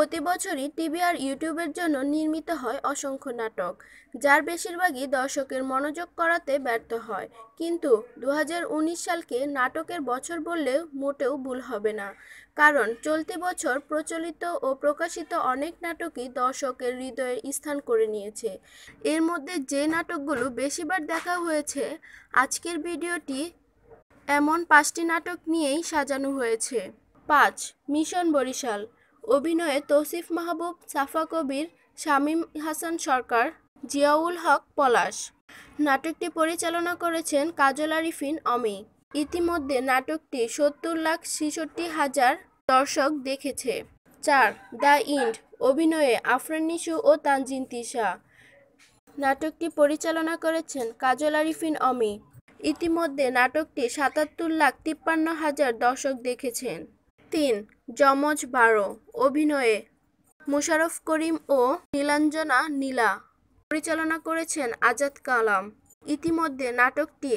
প্রতি বছরই টিভি আর ইউটিউবের জন্য নির্মিত হয় অসংখ্য নাটক যার বেশিরভাগই দর্শকের মনোযোগ করাতে ব্যর্থ হয় কিন্তু দু সালকে নাটকের বছর বললেও মোটেও ভুল হবে না কারণ চলতি বছর প্রচলিত ও প্রকাশিত অনেক নাটকই দর্শকের হৃদয়ের স্থান করে নিয়েছে এর মধ্যে যে নাটকগুলো বেশিবার দেখা হয়েছে আজকের ভিডিওটি এমন পাঁচটি নাটক নিয়েই সাজানো হয়েছে পাঁচ মিশন বরিশাল অভিনয়ে তৌসিফ মাহবুব সাফা কবির শামীম হাসান সরকার জিয়াউল হক পলাশ নাটকটি পরিচালনা করেছেন কাজল আরিফিন অমি ইতিমধ্যে নাটকটি সত্তর লাখ ছেষট্টি হাজার দর্শক দেখেছে চার দ্য ইন্ড অভিনয়ে আফরান নিশু ও তানজিন তিশা নাটকটি পরিচালনা করেছেন কাজল আরিফিন অমি ইতিমধ্যে নাটকটি সাতাত্তর লাখ তিপ্পান্ন হাজার দর্শক দেখেছেন তিন যমজ বারো অভিনয়ে মুশারফ করিম ও নীলাঞ্জনা নীলা পরিচালনা করেছেন আজাদ কালাম ইতিমধ্যে নাটকটি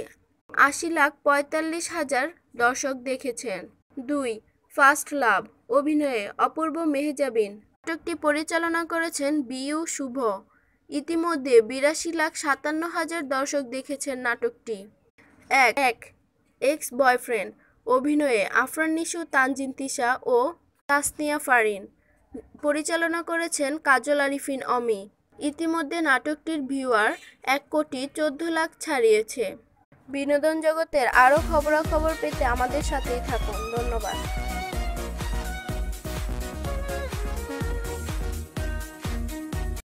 আশি লাখ পঁয়তাল্লিশ হাজার দর্শক দেখেছেন দুই ফার্স্ট লাভ অভিনয়ে অপূর্ব মেহজাবিন নাটকটি পরিচালনা করেছেন বিউ শুভ ইতিমধ্যে বিরাশি লাখ সাতান্ন হাজার দর্শক দেখেছেন নাটকটি এক এক্স বয়ফ্রেন্ড অভিনয়ে আফরান নিশু তানজিন তিশা ও তাসনিয়া ফারিন পরিচালনা করেছেন কাজল আরিফিন অমি ইতিমধ্যে নাটকটির ভিউয়ার এক কোটি চোদ্দ লাখ ছাড়িয়েছে বিনোদন জগতের আরও খবরাখবর পেতে আমাদের সাথেই থাকুন ধন্যবাদ